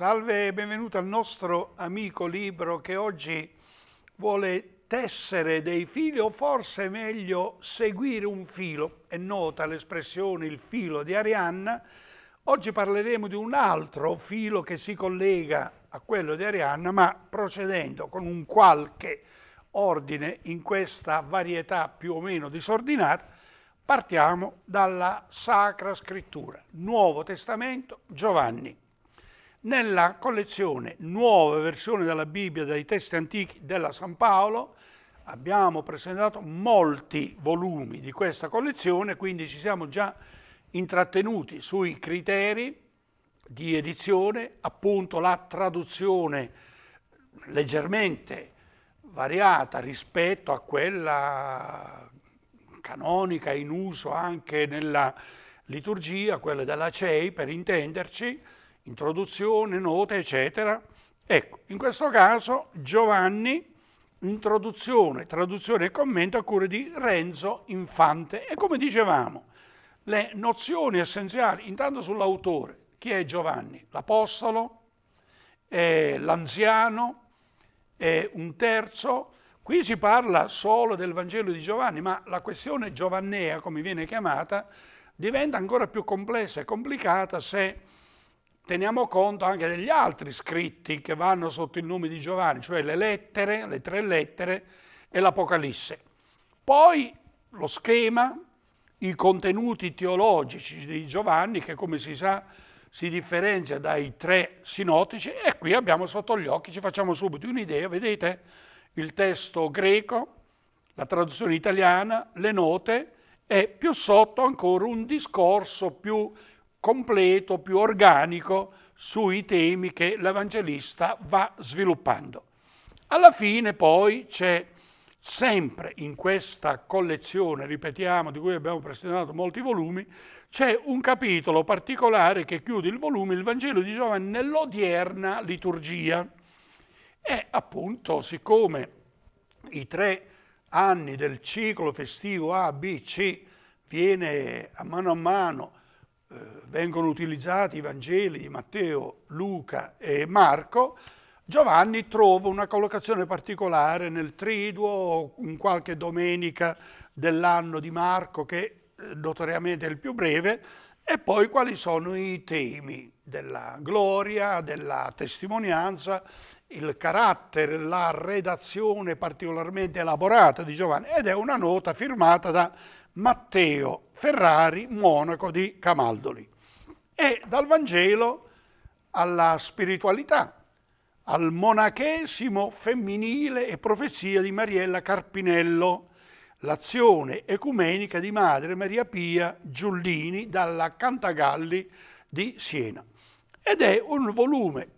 Salve e benvenuto al nostro amico libro che oggi vuole tessere dei fili o forse meglio seguire un filo. È nota l'espressione il filo di Arianna. Oggi parleremo di un altro filo che si collega a quello di Arianna ma procedendo con un qualche ordine in questa varietà più o meno disordinata partiamo dalla Sacra Scrittura, Nuovo Testamento, Giovanni nella collezione Nuove versioni della Bibbia dei testi antichi della San Paolo abbiamo presentato molti volumi di questa collezione, quindi ci siamo già intrattenuti sui criteri di edizione, appunto la traduzione leggermente variata rispetto a quella canonica in uso anche nella liturgia, quella della CEI per intenderci, introduzione, note, eccetera. Ecco, in questo caso Giovanni, introduzione, traduzione e commento a cura di Renzo Infante. E come dicevamo, le nozioni essenziali, intanto sull'autore, chi è Giovanni? L'apostolo, l'anziano, un terzo. Qui si parla solo del Vangelo di Giovanni, ma la questione giovannea, come viene chiamata, diventa ancora più complessa e complicata se teniamo conto anche degli altri scritti che vanno sotto il nome di Giovanni, cioè le lettere, le tre lettere e l'Apocalisse. Poi lo schema, i contenuti teologici di Giovanni che come si sa si differenzia dai tre sinottici, e qui abbiamo sotto gli occhi, ci facciamo subito un'idea, vedete il testo greco, la traduzione italiana, le note e più sotto ancora un discorso più completo, più organico sui temi che l'Evangelista va sviluppando. Alla fine poi c'è sempre in questa collezione, ripetiamo, di cui abbiamo prestinato molti volumi, c'è un capitolo particolare che chiude il volume, il Vangelo di Giovanni nell'odierna liturgia. E appunto, siccome i tre anni del ciclo festivo A, B, C viene a mano a mano eh, vengono utilizzati i Vangeli di Matteo, Luca e Marco, Giovanni trova una collocazione particolare nel Triduo o in qualche domenica dell'anno di Marco che eh, notoriamente è il più breve e poi quali sono i temi della gloria, della testimonianza, il carattere, la redazione particolarmente elaborata di Giovanni ed è una nota firmata da Matteo Ferrari, monaco di Camaldoli. E dal Vangelo alla spiritualità, al monachesimo femminile e profezia di Mariella Carpinello, l'azione ecumenica di Madre Maria Pia Giullini dalla Cantagalli di Siena. Ed è un volume,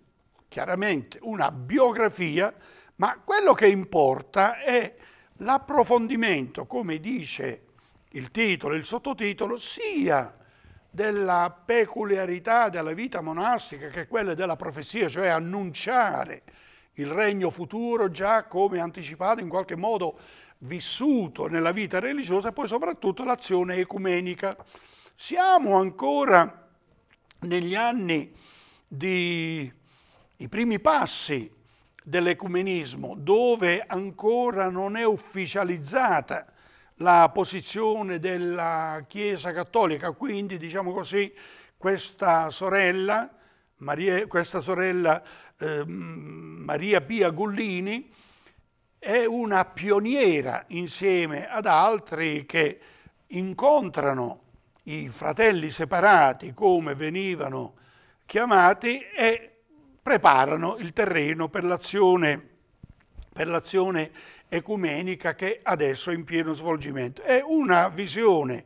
chiaramente una biografia, ma quello che importa è l'approfondimento, come dice il titolo il sottotitolo sia della peculiarità della vita monastica che quella della profezia, cioè annunciare il regno futuro già come anticipato in qualche modo vissuto nella vita religiosa e poi soprattutto l'azione ecumenica. Siamo ancora negli anni di i primi passi dell'ecumenismo, dove ancora non è ufficializzata la posizione della Chiesa Cattolica, quindi diciamo così questa sorella, Maria, questa sorella eh, Maria Pia Gullini è una pioniera insieme ad altri che incontrano i fratelli separati come venivano chiamati e preparano il terreno per l'azione ecumenica che adesso è in pieno svolgimento. È una visione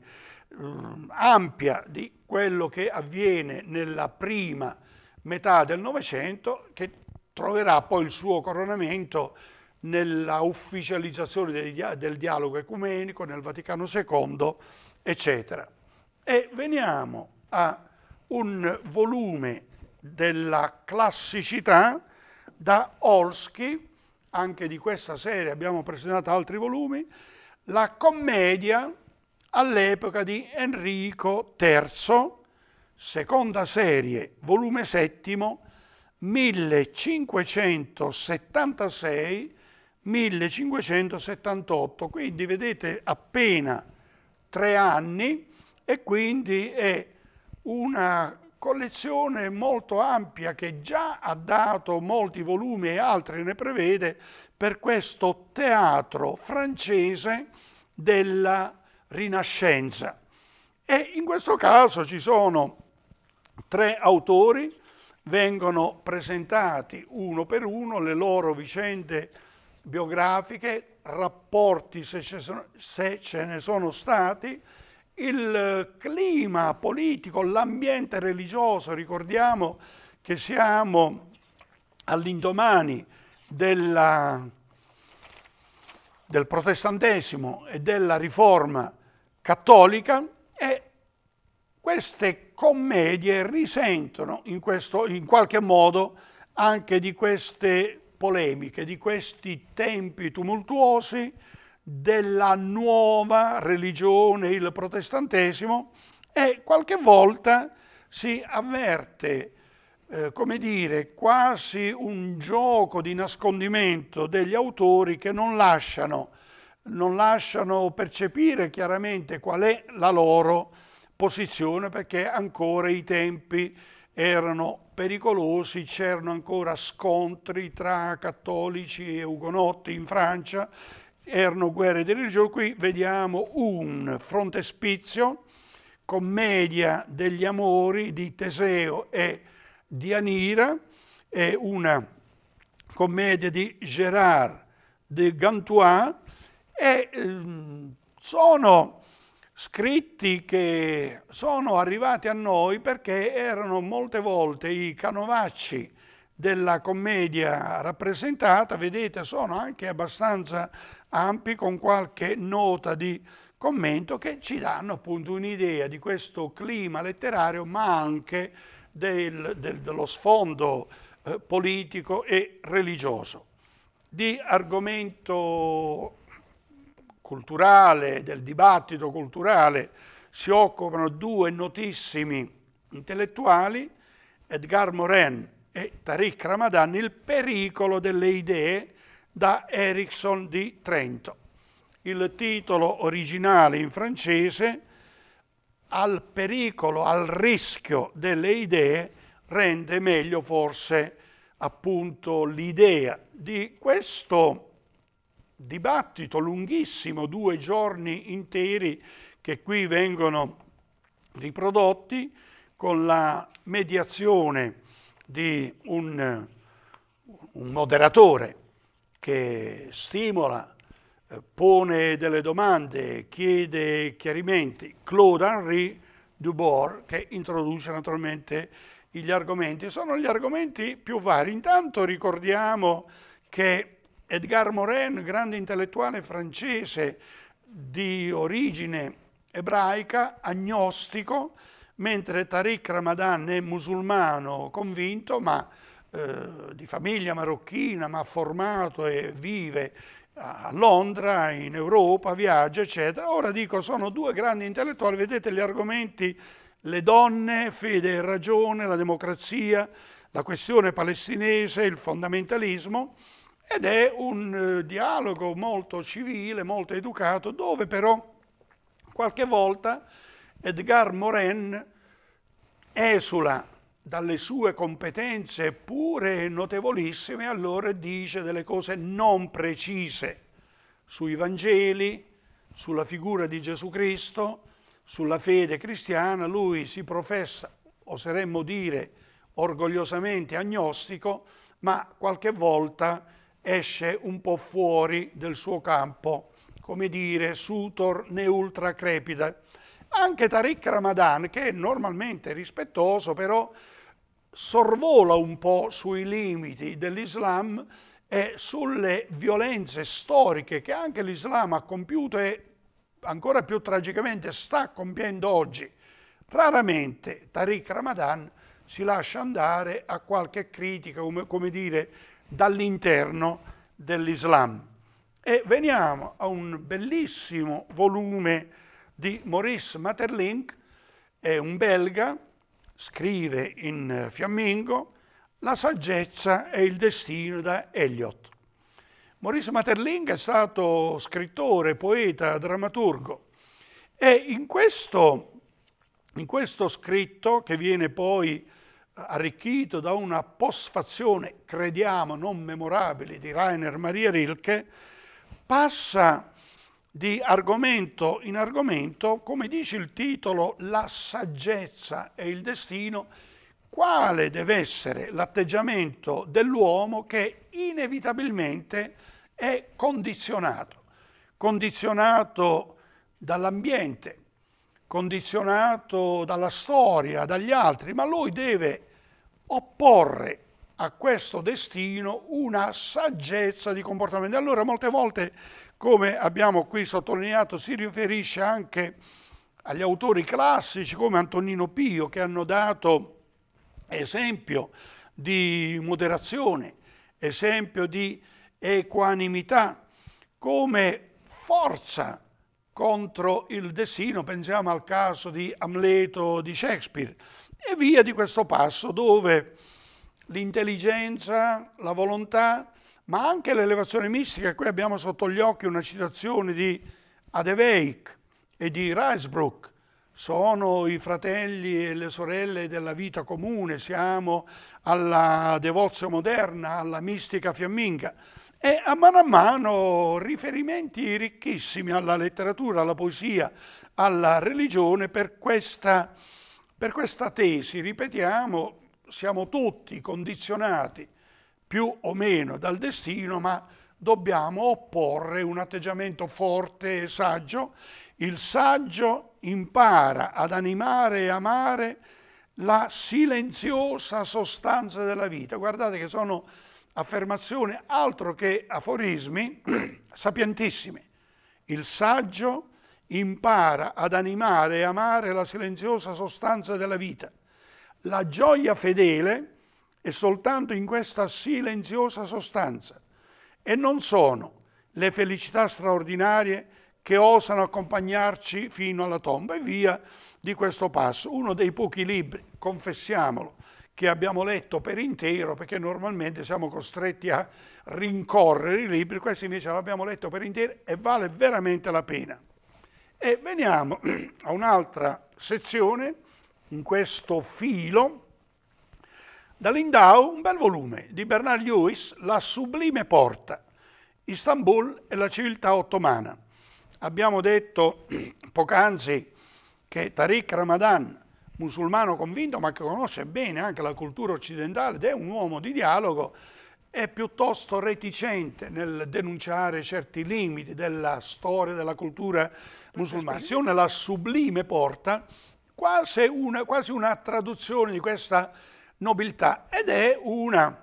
um, ampia di quello che avviene nella prima metà del Novecento che troverà poi il suo coronamento nella ufficializzazione dia del dialogo ecumenico nel Vaticano II, eccetera. E veniamo a un volume della classicità da Olsky, anche di questa serie abbiamo presentato altri volumi, la commedia all'epoca di Enrico III, seconda serie, volume settimo, 1576-1578, quindi vedete appena tre anni e quindi è una collezione molto ampia che già ha dato molti volumi e altri ne prevede per questo teatro francese della Rinascenza. E in questo caso ci sono tre autori, vengono presentati uno per uno le loro vicende biografiche, rapporti se ce, ne sono stati, il eh, clima politico, l'ambiente religioso, ricordiamo che siamo all'indomani del protestantesimo e della riforma cattolica e queste commedie risentono in, questo, in qualche modo anche di queste polemiche, di questi tempi tumultuosi della nuova religione, il protestantesimo, e qualche volta si avverte, eh, come dire, quasi un gioco di nascondimento degli autori che non lasciano, non lasciano percepire chiaramente qual è la loro posizione perché ancora i tempi erano pericolosi, c'erano ancora scontri tra cattolici e ugonotti in Francia erano guerre di religione, qui vediamo un frontespizio, commedia degli amori di Teseo e Dianira e una commedia di Gérard de Gantois e ehm, sono scritti che sono arrivati a noi perché erano molte volte i canovacci della commedia rappresentata, vedete, sono anche abbastanza ampi con qualche nota di commento che ci danno appunto un'idea di questo clima letterario, ma anche del, del, dello sfondo eh, politico e religioso. Di argomento culturale, del dibattito culturale, si occupano due notissimi intellettuali, Edgar Morin e Tariq Ramadan il pericolo delle idee da Erickson di Trento. Il titolo originale in francese al pericolo, al rischio delle idee rende meglio forse appunto l'idea di questo dibattito lunghissimo, due giorni interi che qui vengono riprodotti con la mediazione di un, un moderatore che stimola, eh, pone delle domande, chiede chiarimenti, Claude Henri Dubord che introduce naturalmente gli argomenti. Sono gli argomenti più vari. Intanto ricordiamo che Edgar Morin, grande intellettuale francese di origine ebraica, agnostico, mentre Tariq Ramadan è musulmano convinto, ma eh, di famiglia marocchina, ma formato e vive a Londra, in Europa, viaggia, eccetera. Ora dico, sono due grandi intellettuali, vedete gli argomenti, le donne, fede e ragione, la democrazia, la questione palestinese, il fondamentalismo, ed è un eh, dialogo molto civile, molto educato, dove però qualche volta Edgar Morin esula dalle sue competenze pure notevolissime, allora dice delle cose non precise sui Vangeli, sulla figura di Gesù Cristo, sulla fede cristiana. Lui si professa, oseremmo dire, orgogliosamente agnostico, ma qualche volta esce un po' fuori del suo campo, come dire, sutor ne ultra crepida. Anche Tariq Ramadan, che è normalmente rispettoso, però sorvola un po' sui limiti dell'Islam e sulle violenze storiche che anche l'Islam ha compiuto e ancora più tragicamente sta compiendo oggi. Raramente Tariq Ramadan si lascia andare a qualche critica, come, come dire, dall'interno dell'Islam. E veniamo a un bellissimo volume di Maurice Materlinck, è un belga, scrive in eh, fiammingo La saggezza e il destino da Eliot. Maurice Materlinck è stato scrittore, poeta, drammaturgo e in questo, in questo scritto, che viene poi eh, arricchito da una postfazione, crediamo non memorabile, di Rainer Maria Rilke, passa di argomento in argomento, come dice il titolo, la saggezza e il destino, quale deve essere l'atteggiamento dell'uomo che inevitabilmente è condizionato, condizionato dall'ambiente, condizionato dalla storia, dagli altri, ma lui deve opporre a questo destino una saggezza di comportamento. Allora molte volte, come abbiamo qui sottolineato, si riferisce anche agli autori classici come Antonino Pio che hanno dato esempio di moderazione, esempio di equanimità, come forza contro il destino, pensiamo al caso di Amleto di Shakespeare, e via di questo passo dove l'intelligenza, la volontà, ma anche l'elevazione mistica. Qui abbiamo sotto gli occhi una citazione di Adeveik e di Risebrook. Sono i fratelli e le sorelle della vita comune, siamo alla devozio moderna, alla mistica fiamminga. E a mano a mano riferimenti ricchissimi alla letteratura, alla poesia, alla religione per questa, per questa tesi, ripetiamo, siamo tutti condizionati più o meno dal destino, ma dobbiamo opporre un atteggiamento forte e saggio. Il saggio impara ad animare e amare la silenziosa sostanza della vita. Guardate che sono affermazioni altro che aforismi sapientissime. Il saggio impara ad animare e amare la silenziosa sostanza della vita. La gioia fedele è soltanto in questa silenziosa sostanza e non sono le felicità straordinarie che osano accompagnarci fino alla tomba e via di questo passo. Uno dei pochi libri, confessiamolo, che abbiamo letto per intero, perché normalmente siamo costretti a rincorrere i libri, questo invece l'abbiamo letto per intero e vale veramente la pena. E veniamo a un'altra sezione in questo filo da Lindau un bel volume di Bernard Lewis, La sublime porta, Istanbul e la civiltà ottomana. Abbiamo detto poc'anzi che Tariq Ramadan, musulmano convinto ma che conosce bene anche la cultura occidentale ed è un uomo di dialogo, è piuttosto reticente nel denunciare certi limiti della storia della cultura musulmana. La sublime porta quasi una, quasi una traduzione di questa nobiltà ed è una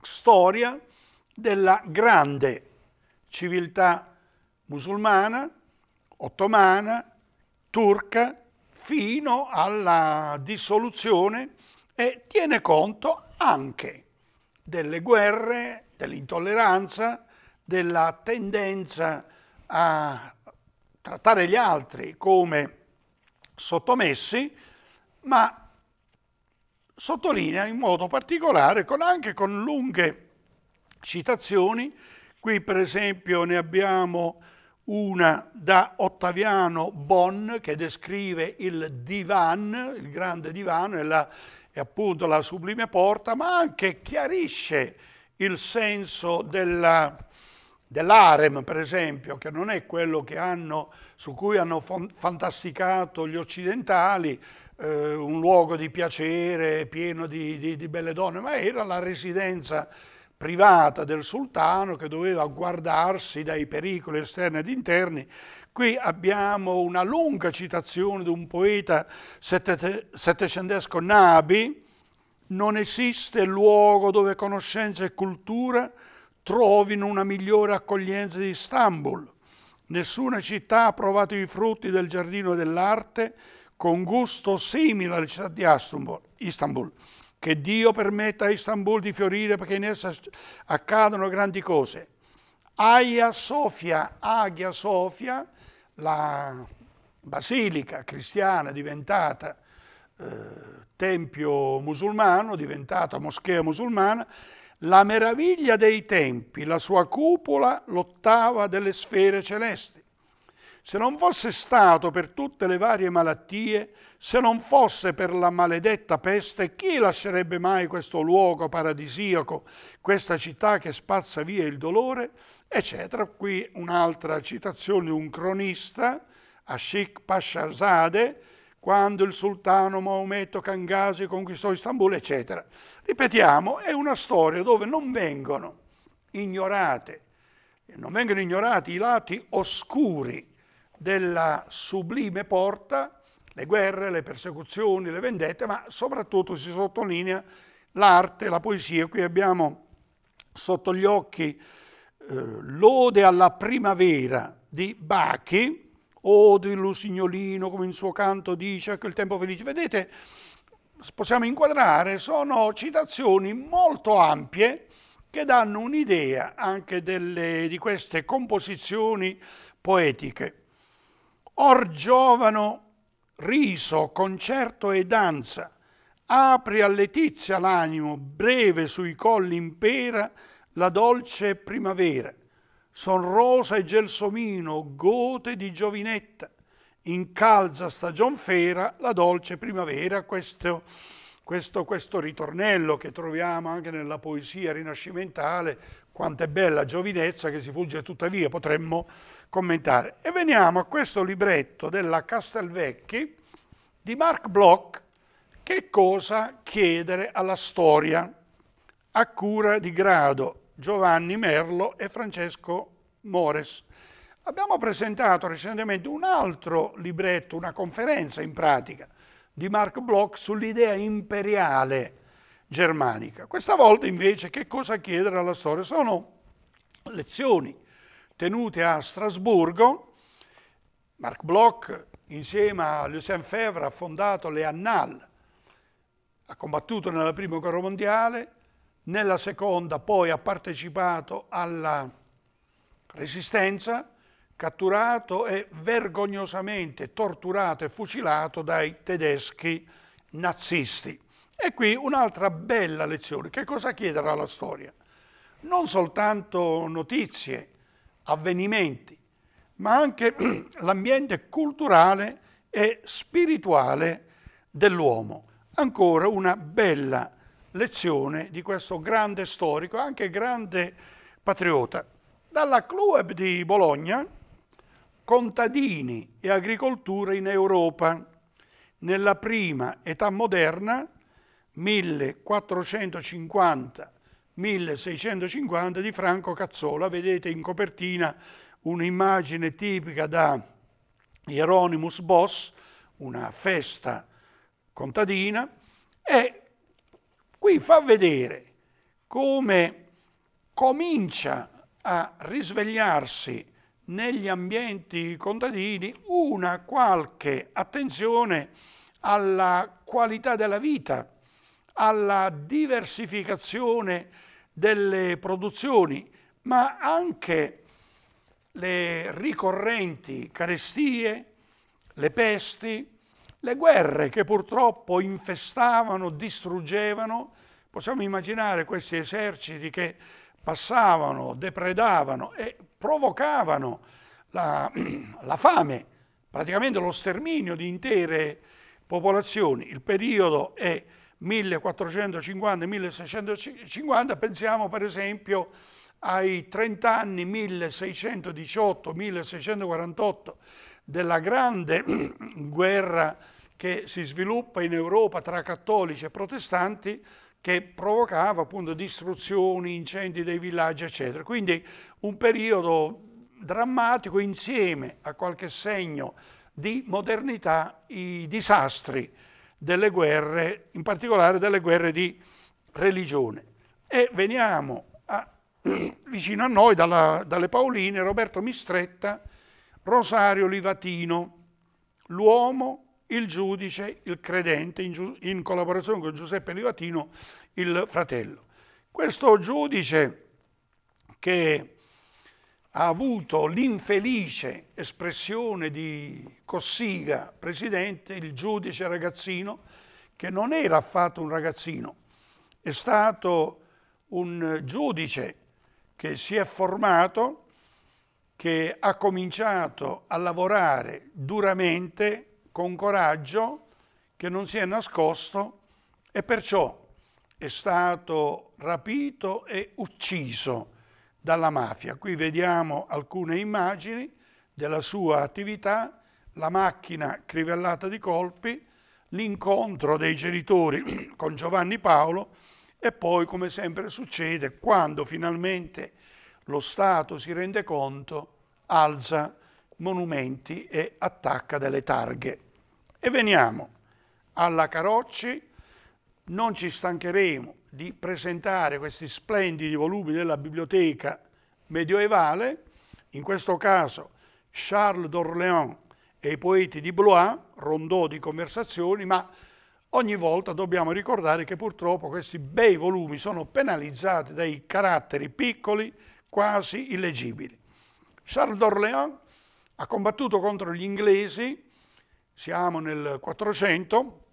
storia della grande civiltà musulmana, ottomana, turca, fino alla dissoluzione e tiene conto anche delle guerre, dell'intolleranza, della tendenza a trattare gli altri come sottomessi, ma sottolinea in modo particolare, con, anche con lunghe citazioni, qui per esempio ne abbiamo una da Ottaviano Bonn che descrive il divan, il grande divano e, la, e appunto la sublime porta, ma anche chiarisce il senso dell'arem, per esempio, che non è quello che hanno su cui hanno fantasticato gli occidentali, eh, un luogo di piacere pieno di, di, di belle donne, ma era la residenza privata del sultano che doveva guardarsi dai pericoli esterni ed interni. Qui abbiamo una lunga citazione di un poeta settecentesco Nabi, non esiste luogo dove conoscenza e cultura trovino una migliore accoglienza di Istanbul. Nessuna città ha provato i frutti del giardino dell'arte con gusto simile alla città di Istanbul. Che Dio permetta a Istanbul di fiorire perché in essa accadono grandi cose. Aia Sofia, Aghia Sofia, la basilica cristiana diventata eh, tempio musulmano, diventata moschea musulmana, la meraviglia dei tempi, la sua cupola, l'ottava delle sfere celesti. Se non fosse stato per tutte le varie malattie, se non fosse per la maledetta peste, chi lascerebbe mai questo luogo paradisiaco, questa città che spazza via il dolore, eccetera. Qui un'altra citazione, di un cronista, Ashik Pashazadeh, quando il sultano Maometto Kangasi conquistò Istanbul, eccetera. Ripetiamo, è una storia dove non vengono ignorate, non vengono ignorati i lati oscuri della sublime porta, le guerre, le persecuzioni, le vendette, ma soprattutto si sottolinea l'arte, la poesia. Qui abbiamo sotto gli occhi eh, l'ode alla primavera di Bachi, Ode il lusignolino, come in suo canto dice, ecco il tempo felice. Vedete, possiamo inquadrare, sono citazioni molto ampie che danno un'idea anche delle, di queste composizioni poetiche. Or giovano, riso, concerto e danza, apri a letizia l'animo, breve sui colli impera la dolce primavera son rosa e gelsomino, gote di giovinetta, incalza stagion fera la dolce primavera, questo, questo, questo ritornello che troviamo anche nella poesia rinascimentale, quanto è bella giovinezza che si fugge tuttavia, potremmo commentare. E veniamo a questo libretto della Castelvecchi di Mark Bloch, Che cosa chiedere alla storia, a cura di Grado Giovanni Merlo e Francesco Mores. Abbiamo presentato recentemente un altro libretto, una conferenza in pratica, di Mark Bloch sull'idea imperiale germanica. Questa volta invece che cosa chiedere alla storia? Sono lezioni tenute a Strasburgo. Mark Bloch insieme a Lucien Fevre ha fondato le Annales, ha combattuto nella Prima Guerra Mondiale, nella seconda poi ha partecipato alla resistenza, catturato e vergognosamente torturato e fucilato dai tedeschi nazisti. E qui un'altra bella lezione. Che cosa chiederà la storia? Non soltanto notizie, avvenimenti, ma anche l'ambiente culturale e spirituale dell'uomo. Ancora una bella lezione lezione di questo grande storico, anche grande patriota. Dalla Club di Bologna, contadini e agricoltura in Europa, nella prima età moderna, 1450-1650, di Franco Cazzola. Vedete in copertina un'immagine tipica da Hieronymus Boss, una festa contadina, e Qui fa vedere come comincia a risvegliarsi negli ambienti contadini una qualche attenzione alla qualità della vita, alla diversificazione delle produzioni, ma anche le ricorrenti carestie, le pesti, le guerre che purtroppo infestavano, distruggevano, possiamo immaginare questi eserciti che passavano, depredavano e provocavano la, la fame, praticamente lo sterminio di intere popolazioni. Il periodo è 1450-1650, pensiamo per esempio ai 30 anni 1618-1648 della grande guerra che si sviluppa in Europa tra cattolici e protestanti che provocava appunto distruzioni, incendi dei villaggi eccetera. Quindi un periodo drammatico insieme a qualche segno di modernità i disastri delle guerre, in particolare delle guerre di religione. E veniamo a, vicino a noi dalla, dalle Paoline Roberto Mistretta Rosario Livatino, l'uomo, il giudice, il credente, in, in collaborazione con Giuseppe Livatino, il fratello. Questo giudice che ha avuto l'infelice espressione di Cossiga, presidente, il giudice ragazzino, che non era affatto un ragazzino, è stato un giudice che si è formato che ha cominciato a lavorare duramente, con coraggio, che non si è nascosto e perciò è stato rapito e ucciso dalla mafia. Qui vediamo alcune immagini della sua attività, la macchina crivellata di colpi, l'incontro dei genitori con Giovanni Paolo e poi, come sempre succede, quando finalmente lo Stato si rende conto, alza monumenti e attacca delle targhe. E veniamo alla Carocci, non ci stancheremo di presentare questi splendidi volumi della biblioteca medioevale, in questo caso Charles d'Orléans e i poeti di Blois, rondò di conversazioni, ma ogni volta dobbiamo ricordare che purtroppo questi bei volumi sono penalizzati dai caratteri piccoli quasi illegibili. Charles d'Orléans ha combattuto contro gli inglesi, siamo nel 400,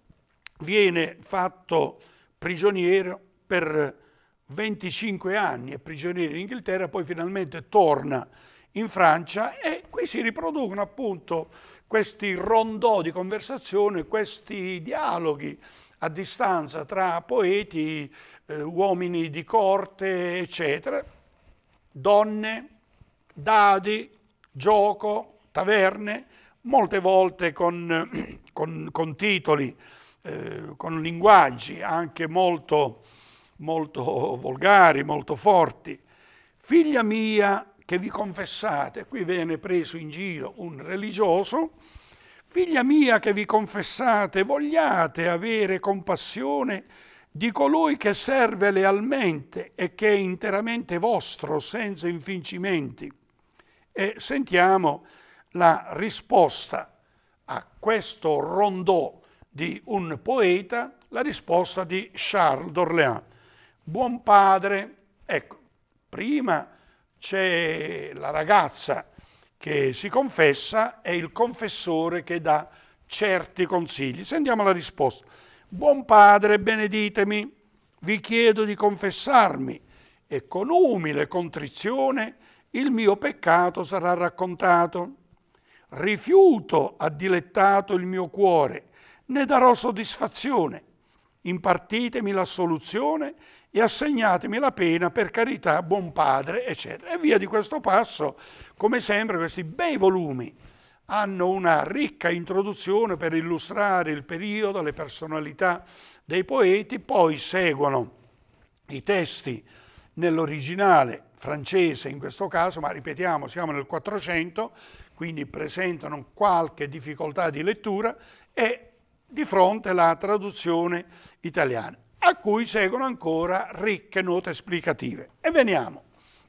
viene fatto prigioniero per 25 anni, è prigioniero in Inghilterra, poi finalmente torna in Francia e qui si riproducono appunto questi rondò di conversazione, questi dialoghi a distanza tra poeti, eh, uomini di corte, eccetera, donne, dadi, gioco, taverne, molte volte con, con, con titoli, eh, con linguaggi anche molto, molto volgari, molto forti. Figlia mia che vi confessate, qui viene preso in giro un religioso, figlia mia che vi confessate, vogliate avere compassione di colui che serve lealmente e che è interamente vostro, senza infincimenti. E sentiamo la risposta a questo rondò di un poeta, la risposta di Charles d'Orléans. Buon padre, ecco, prima c'è la ragazza che si confessa e il confessore che dà certi consigli. Sentiamo la risposta. Buon Padre, beneditemi, vi chiedo di confessarmi e con umile contrizione il mio peccato sarà raccontato. Rifiuto ha dilettato il mio cuore, ne darò soddisfazione. Impartitemi l'assoluzione e assegnatemi la pena per carità, buon padre, eccetera. E via di questo passo, come sempre, questi bei volumi hanno una ricca introduzione per illustrare il periodo, le personalità dei poeti, poi seguono i testi nell'originale francese in questo caso, ma ripetiamo siamo nel 400, quindi presentano qualche difficoltà di lettura e di fronte la traduzione italiana, a cui seguono ancora ricche note esplicative. E veniamo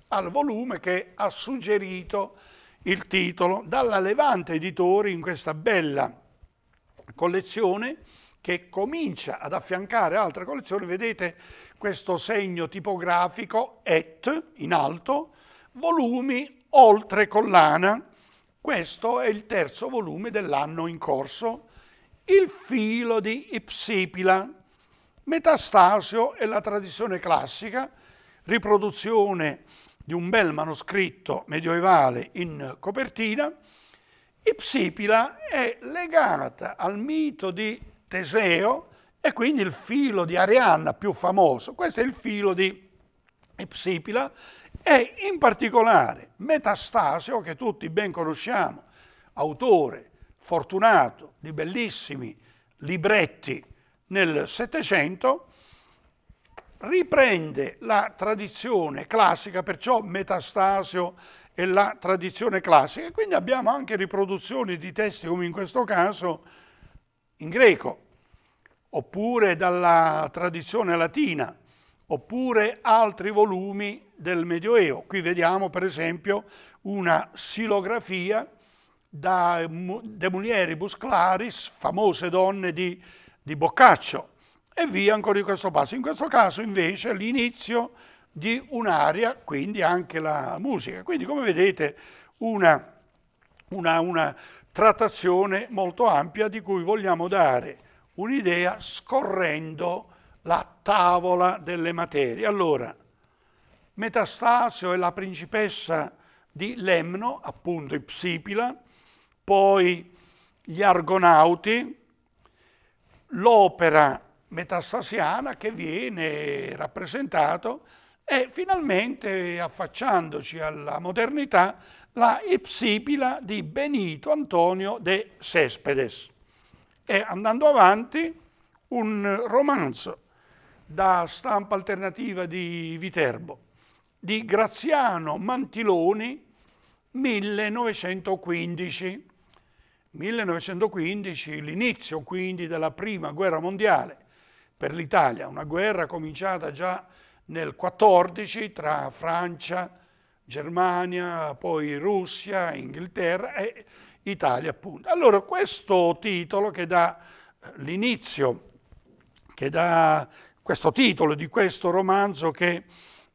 al volume che ha suggerito il titolo dalla Levante Editori in questa bella collezione che comincia ad affiancare altre collezioni. Vedete questo segno tipografico et in alto, volumi oltre collana. Questo è il terzo volume dell'anno in corso, Il filo di Ipsipila, Metastasio e la tradizione classica, riproduzione di un bel manoscritto medioevale in copertina, Ipsipila è legata al mito di Teseo e quindi il filo di Arianna più famoso. Questo è il filo di Ipsipila e in particolare Metastasio, che tutti ben conosciamo, autore fortunato di bellissimi libretti nel Settecento, riprende la tradizione classica, perciò Metastasio è la tradizione classica, quindi abbiamo anche riproduzioni di testi come in questo caso in greco, oppure dalla tradizione latina, oppure altri volumi del Medioevo. Qui vediamo per esempio una silografia da De Mulieribus Claris, famose donne di, di Boccaccio, e via ancora di questo passo. In questo caso invece l'inizio di un'aria, quindi anche la musica. Quindi come vedete una, una, una trattazione molto ampia di cui vogliamo dare un'idea scorrendo la tavola delle materie. Allora, Metastasio è la principessa di Lemno, appunto Ipsipila, poi gli Argonauti, l'opera metastasiana che viene rappresentato e finalmente affacciandoci alla modernità la Ipsipila di Benito Antonio de Cespedes e andando avanti un romanzo da stampa alternativa di Viterbo di Graziano Mantiloni 1915 1915 l'inizio quindi della prima guerra mondiale per l'Italia, una guerra cominciata già nel 14 tra Francia, Germania, poi Russia, Inghilterra e Italia appunto. Allora questo titolo che dà eh, l'inizio, che dà questo titolo di questo romanzo che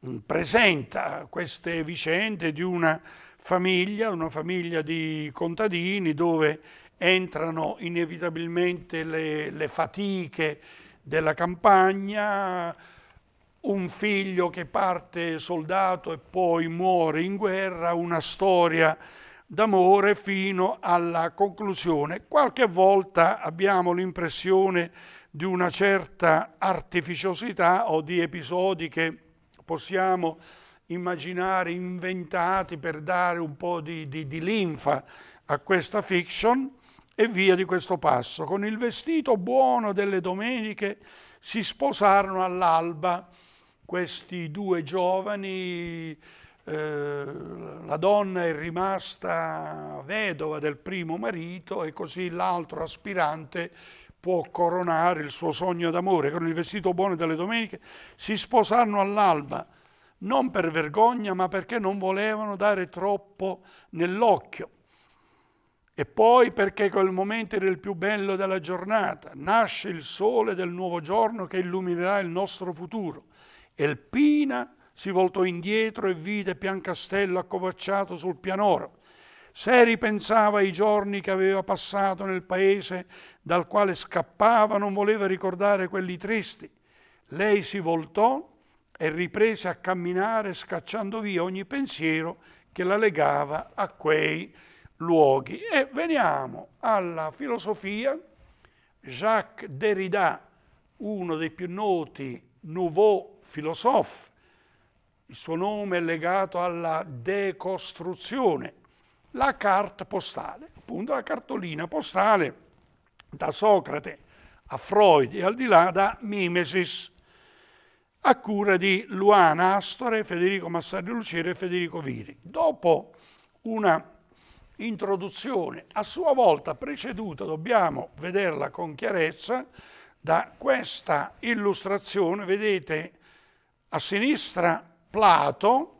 mm, presenta queste vicende di una famiglia, una famiglia di contadini dove entrano inevitabilmente le, le fatiche, della campagna, un figlio che parte soldato e poi muore in guerra, una storia d'amore fino alla conclusione. Qualche volta abbiamo l'impressione di una certa artificiosità o di episodi che possiamo immaginare inventati per dare un po' di, di, di linfa a questa fiction, e via di questo passo. Con il vestito buono delle domeniche si sposarono all'alba questi due giovani, eh, la donna è rimasta vedova del primo marito e così l'altro aspirante può coronare il suo sogno d'amore. Con il vestito buono delle domeniche si sposarono all'alba, non per vergogna ma perché non volevano dare troppo nell'occhio. E poi perché quel momento era il più bello della giornata, nasce il sole del nuovo giorno che illuminerà il nostro futuro. Elpina si voltò indietro e vide Piancastello accovacciato sul pianoro. Se ripensava ai giorni che aveva passato nel paese dal quale scappava, non voleva ricordare quelli tristi. Lei si voltò e riprese a camminare scacciando via ogni pensiero che la legava a quei luoghi. E veniamo alla filosofia. Jacques Derrida, uno dei più noti nouveau philosophe, il suo nome è legato alla decostruzione, la carta postale, appunto la cartolina postale da Socrate a Freud e al di là da Mimesis, a cura di Luana Astore, Federico Massario Lucero e Federico Viri. Dopo una introduzione, a sua volta preceduta, dobbiamo vederla con chiarezza, da questa illustrazione, vedete a sinistra Plato,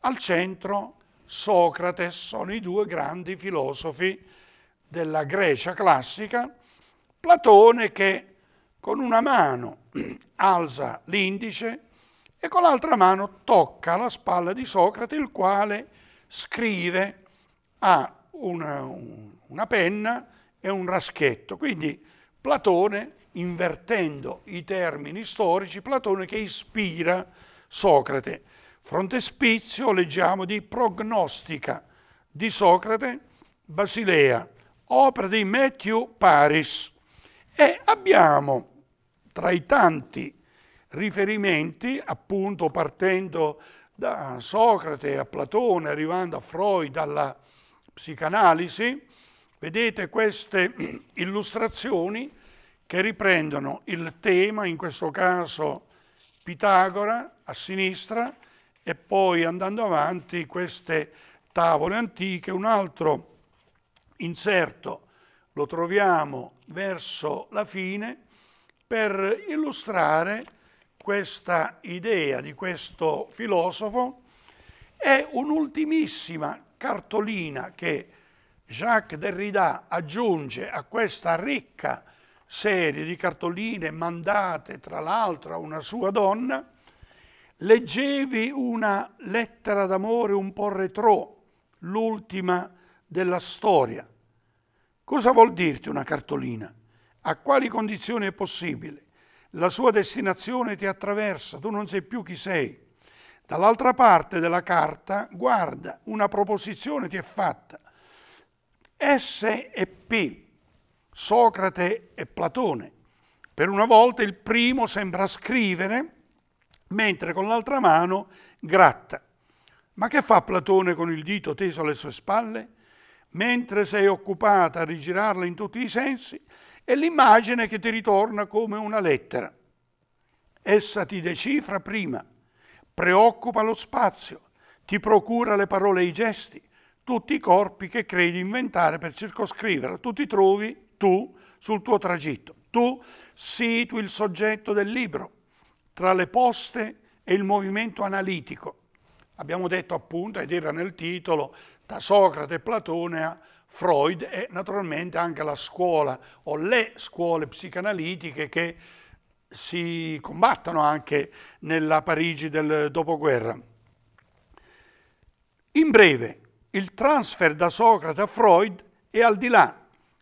al centro Socrate, sono i due grandi filosofi della Grecia classica, Platone che con una mano alza l'indice e con l'altra mano tocca la spalla di Socrate, il quale scrive ha una, una penna e un raschetto. Quindi Platone, invertendo i termini storici, Platone che ispira Socrate. Frontespizio leggiamo di prognostica di Socrate, Basilea, opera di Matthew Paris. E abbiamo tra i tanti riferimenti, appunto partendo da Socrate a Platone, arrivando a Freud, alla psicanalisi, vedete queste illustrazioni che riprendono il tema, in questo caso Pitagora a sinistra e poi andando avanti queste tavole antiche, un altro inserto lo troviamo verso la fine per illustrare questa idea di questo filosofo e un'ultimissima cartolina che Jacques Derrida aggiunge a questa ricca serie di cartoline mandate tra l'altro a una sua donna, leggevi una lettera d'amore un po' retro, l'ultima della storia. Cosa vuol dirti una cartolina? A quali condizioni è possibile? La sua destinazione ti attraversa, tu non sai più chi sei. Dall'altra parte della carta, guarda, una proposizione ti è fatta. S e P, Socrate e Platone. Per una volta il primo sembra scrivere, mentre con l'altra mano gratta. Ma che fa Platone con il dito teso alle sue spalle? Mentre sei occupata a rigirarla in tutti i sensi, è l'immagine che ti ritorna come una lettera. Essa ti decifra prima, preoccupa lo spazio, ti procura le parole e i gesti, tutti i corpi che credi inventare per circoscriverla. Tu ti trovi, tu, sul tuo tragitto. Tu situi il soggetto del libro tra le poste e il movimento analitico. Abbiamo detto appunto, ed era nel titolo, da Socrate e Platone a Freud e naturalmente anche la scuola o le scuole psicanalitiche che si combattono anche nella Parigi del dopoguerra. In breve, il transfer da Socrate a Freud è al di là.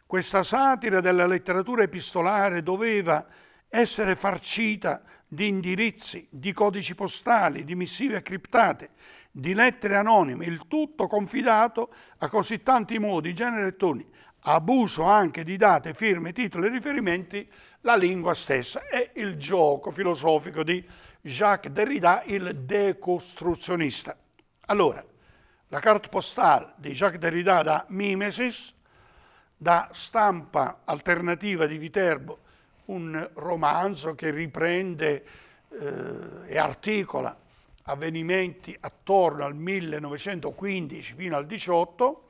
Questa satira della letteratura epistolare doveva essere farcita di indirizzi, di codici postali, di missive criptate, di lettere anonime, il tutto confidato a così tanti modi, genere e toni, abuso anche di date, firme, titoli e riferimenti la lingua stessa. È il gioco filosofico di Jacques Derrida, il decostruzionista. Allora, la carte postale di Jacques Derrida da Mimesis, da stampa alternativa di Viterbo, un romanzo che riprende eh, e articola avvenimenti attorno al 1915 fino al 18,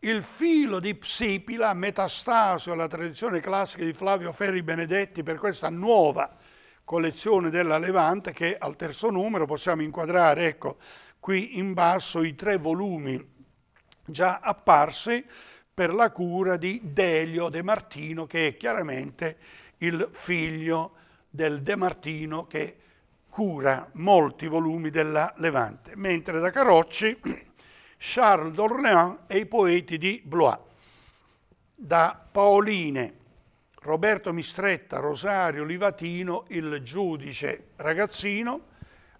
il filo di Psipila, metastasio alla tradizione classica di Flavio Ferri Benedetti per questa nuova collezione della Levante che al terzo numero possiamo inquadrare, ecco, qui in basso i tre volumi già apparsi per la cura di Delio De Martino che è chiaramente il figlio del De Martino che cura molti volumi della Levante, mentre da Carocci Charles d'Orléans e i poeti di Blois. Da Paoline, Roberto Mistretta, Rosario Livatino, il giudice ragazzino,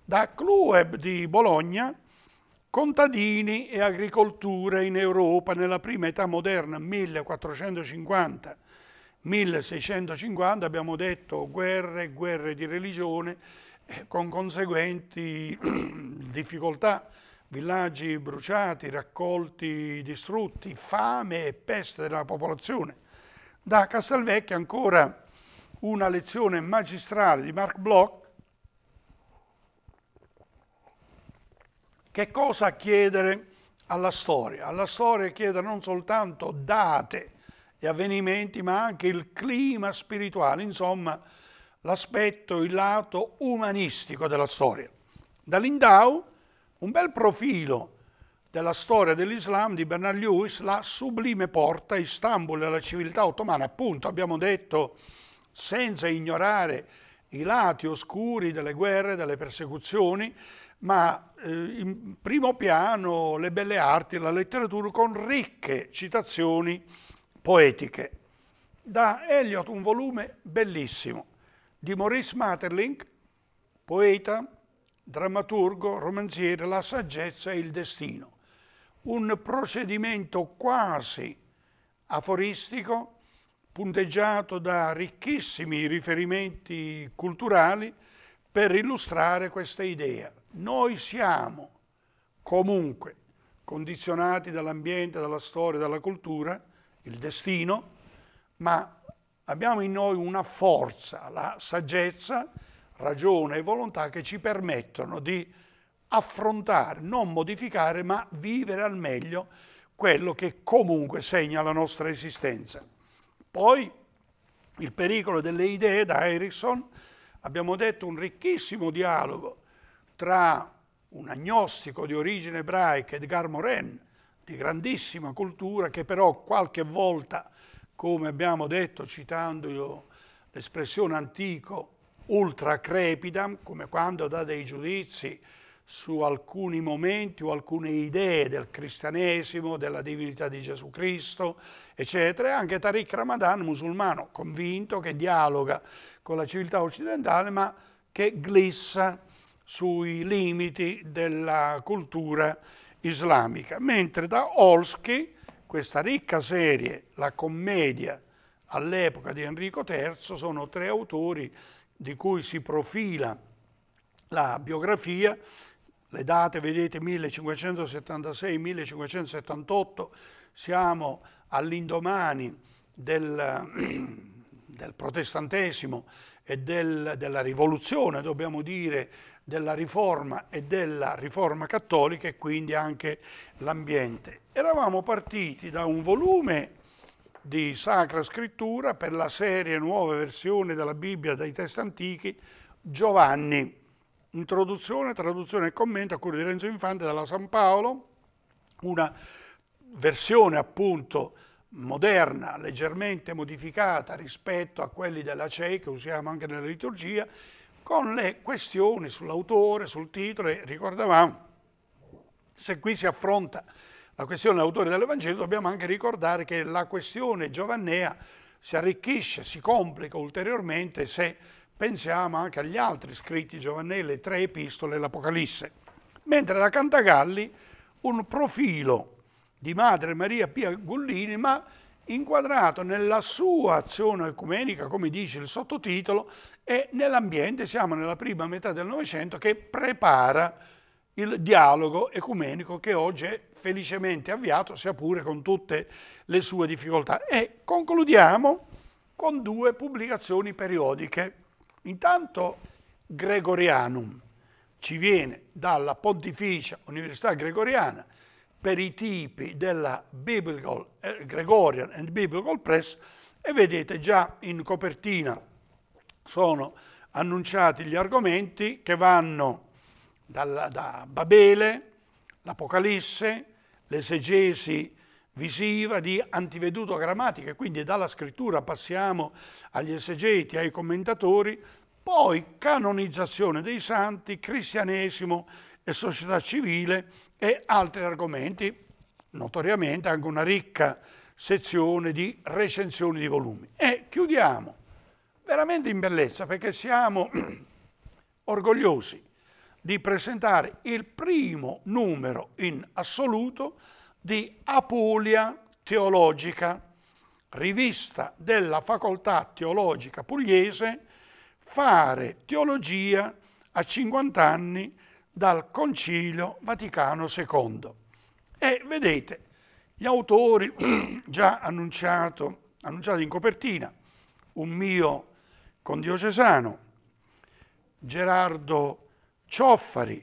da Clueb di Bologna, contadini e agricoltura in Europa nella prima età moderna 1450 1650 abbiamo detto guerre, guerre di religione eh, con conseguenti difficoltà villaggi bruciati, raccolti distrutti, fame e peste della popolazione. Da Castelvecchia ancora una lezione magistrale di Mark Bloch. Che cosa chiedere alla storia? Alla storia chiedere non soltanto date e avvenimenti, ma anche il clima spirituale, insomma l'aspetto, il lato umanistico della storia. Dall'Indau, un bel profilo della storia dell'Islam di Bernard Lewis, la sublime porta, Istanbul alla civiltà ottomana, appunto abbiamo detto senza ignorare i lati oscuri delle guerre, delle persecuzioni, ma eh, in primo piano le belle arti e la letteratura con ricche citazioni poetiche. Da Eliot un volume bellissimo di Maurice Maeterlinck, poeta, drammaturgo, romanziere, la saggezza e il destino. Un procedimento quasi aforistico, punteggiato da ricchissimi riferimenti culturali per illustrare questa idea. Noi siamo comunque condizionati dall'ambiente, dalla storia, dalla cultura, il destino, ma abbiamo in noi una forza, la saggezza, ragione e volontà che ci permettono di affrontare, non modificare, ma vivere al meglio quello che comunque segna la nostra esistenza. Poi il pericolo delle idee da Erickson, abbiamo detto un ricchissimo dialogo tra un agnostico di origine ebraica, Edgar Morin, di grandissima cultura, che però qualche volta, come abbiamo detto citando l'espressione antico, ultra crepidam, come quando dà dei giudizi su alcuni momenti o alcune idee del cristianesimo, della divinità di Gesù Cristo, eccetera, e anche Tariq Ramadan, musulmano convinto che dialoga con la civiltà occidentale, ma che glissa sui limiti della cultura islamica. Mentre da Olsky, questa ricca serie, la commedia all'epoca di Enrico III, sono tre autori di cui si profila la biografia, le date vedete 1576-1578, siamo all'indomani del, del, protestantesimo e del, della rivoluzione, dobbiamo dire, della riforma e della riforma cattolica e quindi anche l'ambiente. Eravamo partiti da un volume di Sacra Scrittura per la serie Nuove versioni della Bibbia dai testi antichi Giovanni. Introduzione, traduzione e commento a cura di Renzo Infante dalla San Paolo, una versione appunto moderna, leggermente modificata rispetto a quelli della CEI che usiamo anche nella liturgia, con le questioni sull'autore, sul titolo e ricordavamo se qui si affronta la questione dell'autore dell'Evangelo, dobbiamo anche ricordare che la questione giovannea si arricchisce, si complica ulteriormente se pensiamo anche agli altri scritti giovannei, le tre epistole e l'Apocalisse. Mentre da Cantagalli un profilo di Madre Maria Pia Gullini, ma inquadrato nella sua azione ecumenica, come dice il sottotitolo, e nell'ambiente, siamo nella prima metà del Novecento, che prepara il dialogo ecumenico che oggi è felicemente avviato, sia pure con tutte le sue difficoltà. E concludiamo con due pubblicazioni periodiche. Intanto Gregorianum ci viene dalla Pontificia Università Gregoriana per i tipi della Biblical, eh, Gregorian and Biblical Press e vedete già in copertina sono annunciati gli argomenti che vanno dalla, da Babele, l'Apocalisse, l'esegesi visiva di antiveduto grammatica, quindi dalla scrittura passiamo agli esegeti, ai commentatori, poi canonizzazione dei santi, cristianesimo e società civile e altri argomenti, notoriamente anche una ricca sezione di recensioni di volumi. E chiudiamo veramente in bellezza perché siamo orgogliosi di presentare il primo numero in assoluto di Apulia Teologica, rivista della Facoltà Teologica Pugliese, fare teologia a 50 anni dal Concilio Vaticano II. E vedete, gli autori, già annunciato, annunciato in copertina, un mio condiocesano, Gerardo Cioffari,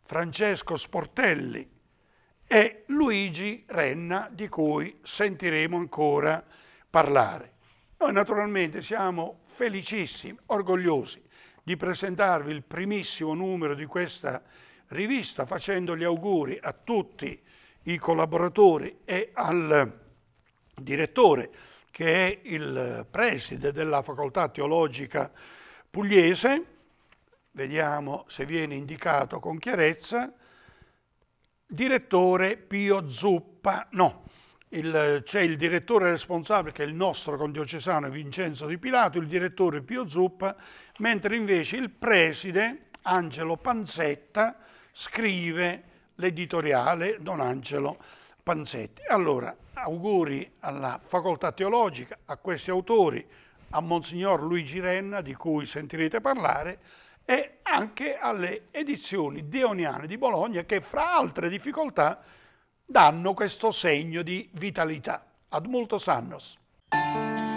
Francesco Sportelli e Luigi Renna di cui sentiremo ancora parlare. Noi naturalmente siamo felicissimi, orgogliosi di presentarvi il primissimo numero di questa rivista facendo gli auguri a tutti i collaboratori e al direttore che è il preside della facoltà teologica pugliese vediamo se viene indicato con chiarezza, direttore Pio Zuppa, no, c'è il direttore responsabile che è il nostro condiocesano Vincenzo Di Pilato, il direttore Pio Zuppa, mentre invece il preside Angelo Panzetta scrive l'editoriale Don Angelo Panzetti. Allora, auguri alla facoltà teologica, a questi autori, a Monsignor Luigi Renna, di cui sentirete parlare, e anche alle edizioni deoniane di Bologna che fra altre difficoltà danno questo segno di vitalità. Ad multos annos.